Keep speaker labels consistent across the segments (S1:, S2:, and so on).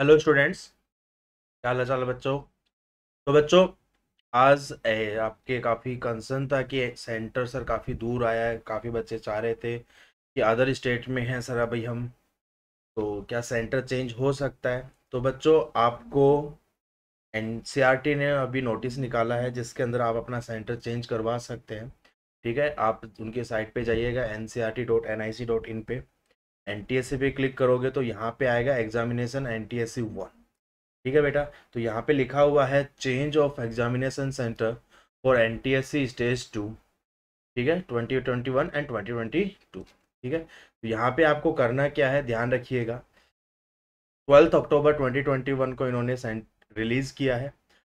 S1: hello students क्या हाल चाल बच्चों तो बच्चों आज आपके काफ़ी कंसर्न था कि सेंटर सर काफ़ी दूर आया है काफ़ी बच्चे चाह रहे थे कि अदर स्टेट में हैं सर अभी हम तो क्या सेंटर चेंज हो सकता है तो बच्चों आपको एन e ने अभी नोटिस निकाला है जिसके अंदर आप अपना सेंटर चेंज करवा सकते हैं ठीक है आप उनके साइट पर जाइएगा एन e पे एन पे क्लिक करोगे तो यहाँ पे आएगा एग्जामिनेशन एन टी वन ठीक है बेटा तो यहाँ पे लिखा हुआ है change of examination centre for N T S C stage two ठीक है twenty twenty one and twenty twenty two ठीक है तो यहाँ पे आपको करना क्या है ध्यान रखिएगा twelfth October twenty twenty one को इन्होंने रिलीज़ किया है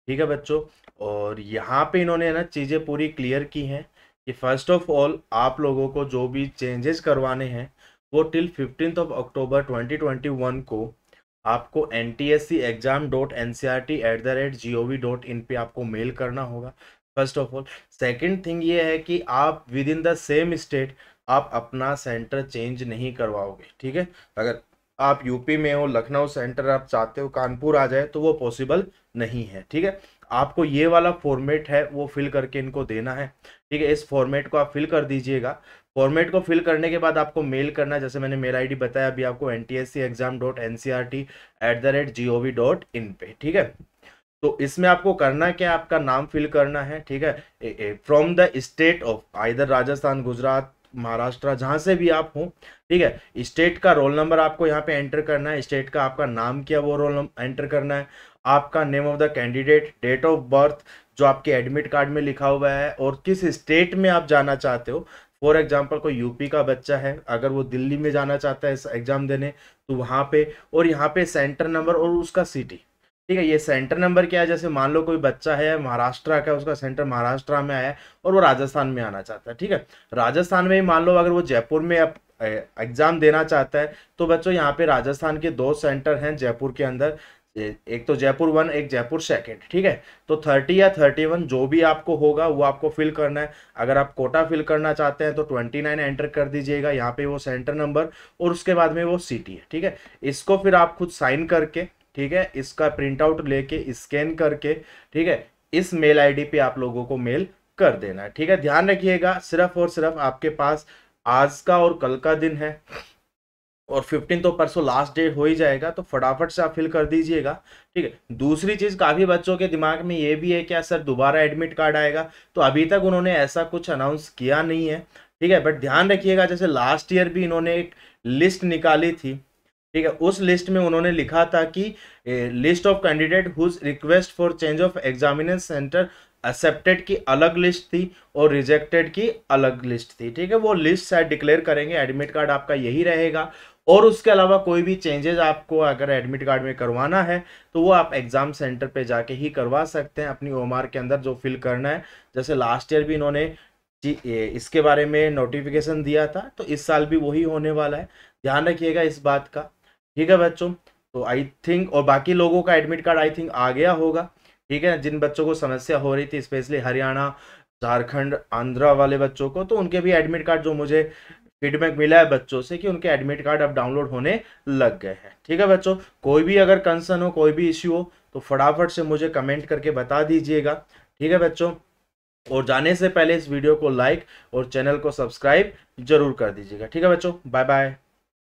S1: ठीक है बच्चों और यहाँ पे इन्होंने ना चीज़ें पूरी क्लियर की हैं कि फर्स्ट ऑफ ऑल आप लोगों को जो भी चेंजेस करवाने हैं वो टिल फिफ्टीन ऑफ अक्टूबर 2021 को आपको N T S C exam dot N C R T at the rate G O V dot in पर आपको मेल करना होगा first of all second thing ये है कि आप within the same state आप अपना सेंटर चेंज नहीं करवाओगे ठीक है अगर आप यूपी में हो लखनऊ सेंटर आप चाहते हो कानपुर आ जाए तो वो पॉसिबल नहीं है ठीक है आपको ये वाला फॉर्मेट है वो फिल करके इनको देना है ठीक है इस फॉर्मेट को आप फिल कर दीजिएगा फॉर्मेट को फिल करने के बाद आपको मेल करना है जैसे मैंने मेल आईडी बताया अभी आपको N T S C exam dot N C R T at the rate G O V dot in पे ठीक है तो इसमें आपको करना क्या आपका नाम फिल करना है ठीक है from the state of either Rajasthan Gujarat Maharashtra जहाँ से भी आप हों ठीक है स्टेट का रोल नंबर आपको यहाँ पे एंटर करना है स्टेट का आपका नाम क्या वो रोल एंटर करना है आपका name of the candidate date of birth जो आपके एडमिट कार्ड में लिखा हुआ है और किस स्टेट में आप जाना चाहते हो फॉर एग्जाम्पल कोई यूपी का बच्चा है अगर वो दिल्ली में जाना चाहता है एग्ज़ाम देने तो वहाँ पे और यहाँ पे सेंटर नंबर और उसका सिटी ठीक है ये सेंटर नंबर क्या है जैसे मान लो कोई बच्चा है महाराष्ट्र का उसका सेंटर महाराष्ट्र में आया और वो राजस्थान में आना चाहता है ठीक है राजस्थान में ही मान लो अगर वो जयपुर में आप एग्ज़ाम देना चाहता है तो बच्चों यहाँ पे राजस्थान के दो सेंटर हैं जयपुर के अंदर एक तो जयपुर वन एक जयपुर सेकंड ठीक है तो थर्टी या थर्टी वन जो भी आपको होगा वो आपको फिल करना है अगर आप कोटा फिल करना चाहते हैं तो ट्वेंटी नाइन एंटर कर दीजिएगा यहाँ पे वो सेंटर नंबर और उसके बाद में वो सिटी है ठीक है इसको फिर आप खुद साइन करके ठीक है इसका प्रिंट आउट लेके स्कैन करके ठीक है इस मेल आई पे आप लोगों को मेल कर देना है ठीक है ध्यान रखिएगा सिर्फ और सिर्फ आपके पास आज का और कल का दिन है और फिफ्टीन तो परसों लास्ट डेट हो ही जाएगा तो फटाफट से आप फिल कर दीजिएगा ठीक है दूसरी चीज़ काफ़ी बच्चों के दिमाग में ये भी है क्या सर दोबारा एडमिट कार्ड आएगा तो अभी तक उन्होंने ऐसा कुछ अनाउंस किया नहीं है ठीक है बट ध्यान रखिएगा जैसे लास्ट ईयर भी इन्होंने एक लिस्ट निकाली थी ठीक है उस लिस्ट में उन्होंने लिखा था कि list of candidate whose request for change of examination centre accepted की अलग लिस्ट थी और रिजेक्टेड की अलग लिस्ट थी ठीक है वो लिस्ट शायद डिक्लेयर करेंगे एडमिट कार्ड आपका यही रहेगा और उसके अलावा कोई भी चेंजेज आपको अगर एडमिट कार्ड में करवाना है तो वो आप एग्ज़ाम सेंटर पे जाके ही करवा सकते हैं अपनी ओमार के अंदर जो फिल करना है जैसे लास्ट ईयर भी इन्होंने इसके बारे में नोटिफिकेशन दिया था तो इस साल भी वही होने वाला है ध्यान रखिएगा इस बात का ठीक है बच्चों तो आई थिंक और बाकी लोगों का एडमिट कार्ड आई थिंक आ गया होगा ठीक है जिन बच्चों को समस्या हो रही थी स्पेशली हरियाणा झारखंड आंध्रा वाले बच्चों को तो उनके भी एडमिट कार्ड जो मुझे फीडबैक मिला है बच्चों से कि उनके एडमिट कार्ड अब डाउनलोड होने लग गए हैं ठीक है बच्चों कोई भी अगर कंसर्न हो कोई भी इश्यू हो तो फटाफट से मुझे कमेंट करके बता दीजिएगा ठीक है बच्चों और जाने से पहले इस वीडियो को लाइक और चैनल को सब्सक्राइब जरूर कर दीजिएगा ठीक है बच्चों बाय बाय